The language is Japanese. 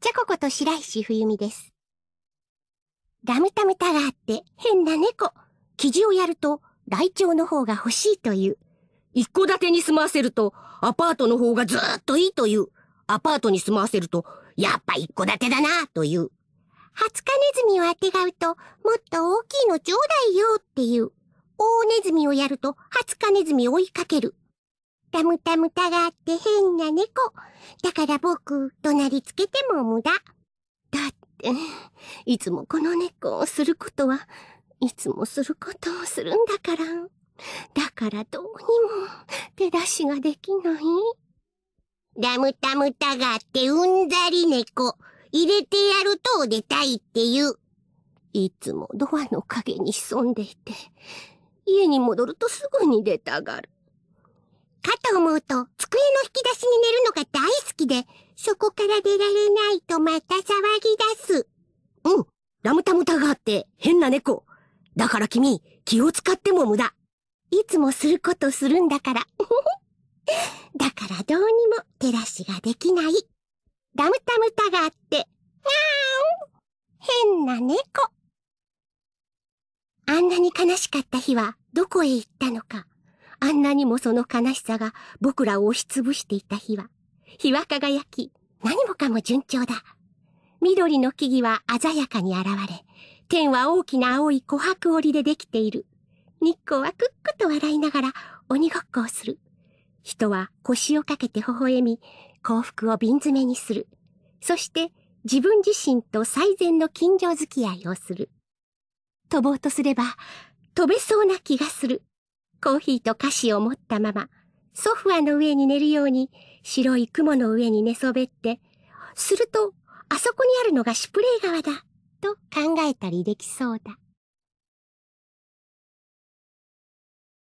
チャコこと白石冬美です。ラムタムタガーって変な猫。記事をやると、ライチョウの方が欲しいという。一戸建てに住まわせると、アパートの方がずーっといいという。アパートに住まわせると、やっぱ一戸建てだな、という。ハツカネズミをあてがうと、もっと大きいのちょうだいよ、っていう。大ネズミをやると、ハツカネズミを追いかける。たむたむたがあって変な猫。だから僕、怒鳴りつけても無駄。だって、いつもこの猫をすることは、いつもすることをするんだから。だからどうにも手出しができない。ダムタムタがあってうんざり猫。入れてやると出たいって言う。いつもドアの陰に潜んでいて、家に戻るとすぐに出たがる。と思うと、机の引き出しに寝るのが大好きで、そこから出られないとまた騒ぎ出す。うん。ラムタムタがあって変な猫。だから君、気を使っても無駄。いつもすることするんだから。だからどうにも手出しができない。ラムタムタがあって、にゃーん変な猫。あんなに悲しかった日はどこへ行ったのか。あんなにもその悲しさが僕らを押しつぶしていた日は、日は輝き、何もかも順調だ。緑の木々は鮮やかに現れ、天は大きな青い琥珀織でできている。日光はクックと笑いながら鬼ごっこをする。人は腰をかけて微笑み、幸福を瓶詰めにする。そして自分自身と最善の近所付き合いをする。飛ぼうとすれば、飛べそうな気がする。コーヒーと菓子を持ったまま、ソファーの上に寝るように白い雲の上に寝そべって、すると、あそこにあるのがシュプレー川だ、と考えたりできそうだ。